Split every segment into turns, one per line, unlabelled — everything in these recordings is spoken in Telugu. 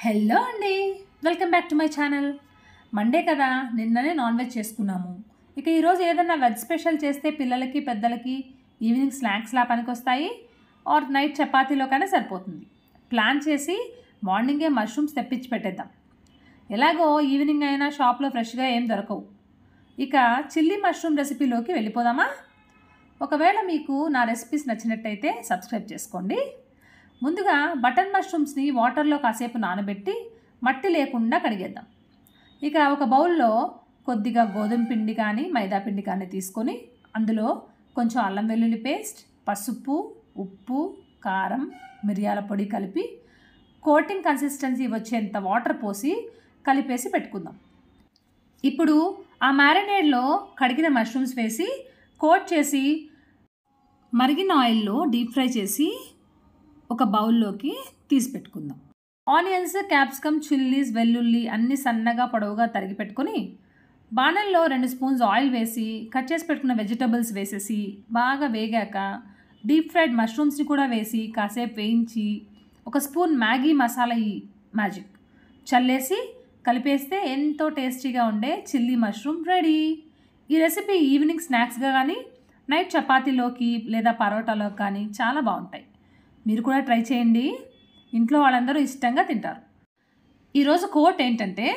హలో అండి welcome back to my channel Monday కదా నిన్ననే నాన్ వెజ్ చేసుకున్నాము ఇక ఈరోజు ఏదన్నా వెజ్ స్పెషల్ చేస్తే పిల్లలకి పెద్దలకి ఈవినింగ్ స్నాక్స్లా పనికొస్తాయి ఆర్ నైట్ చపాతీలోకైనా సరిపోతుంది ప్లాన్ చేసి మార్నింగే మష్రూమ్స్ తెప్పించి పెట్టేద్దాం ఎలాగో ఈవినింగ్ అయినా షాప్లో ఫ్రెష్గా ఏం దొరకవు ఇక చిల్లీ మష్రూమ్ రెసిపీలోకి వెళ్ళిపోదామా ఒకవేళ మీకు నా రెసిపీస్ నచ్చినట్టయితే సబ్స్క్రైబ్ చేసుకోండి ముందుగా బటన్ మష్రూమ్స్ని వాటర్లో కాసేపు నానబెట్టి మట్టి లేకుండా కడిగేద్దాం ఇక ఒక బౌల్లో కొద్దిగా గోధుమ పిండి కానీ మైదా పిండి కానీ తీసుకొని అందులో కొంచెం అల్లం వెల్లుల్లి పేస్ట్ పసుపు ఉప్పు కారం మిరియాల పొడి కలిపి కోటింగ్ కన్సిస్టెన్సీ వచ్చేంత వాటర్ పోసి కలిపేసి పెట్టుకుందాం ఇప్పుడు ఆ మ్యారినేడ్లో కడిగిన మష్రూమ్స్ వేసి కోట్ చేసి మరిగిన ఆయిల్లో డీప్ ఫ్రై చేసి ఒక బౌల్లోకి తీసి పెట్టుకుందాం ఆనియన్స్ క్యాప్సికమ్ చిల్లీస్ వెల్లుల్లి అన్ని సన్నగా పొడవుగా తరిగి పెట్టుకొని బాణల్లో రెండు స్పూన్స్ ఆయిల్ వేసి కట్ చేసి పెట్టుకున్న వెజిటబుల్స్ వేసేసి బాగా వేగాక డీప్ ఫ్రైడ్ మష్రూమ్స్ని కూడా వేసి కాసేపు వేయించి ఒక స్పూన్ మ్యాగీ మసాలా ఈ మ్యాజిక్ చల్లేసి కలిపేస్తే ఎంతో టేస్టీగా ఉండే చిల్లీ మష్రూమ్ రెడీ ఈ రెసిపీ ఈవినింగ్ స్నాక్స్గా కానీ నైట్ చపాతీలోకి లేదా పరోటాలోకి కానీ చాలా బాగుంటాయి మీరు కూడా ట్రై చేయండి ఇంట్లో వాళ్ళందరూ ఇష్టంగా తింటారు ఈరోజు కోట్ ఏంటంటే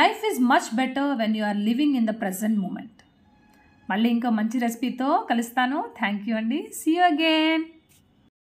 life is much better when you are living in the present moment మళ్ళీ ఇంకా మంచి రెసిపీతో కలుస్తాను థ్యాంక్ యూ అండి సీ యూ అగైన్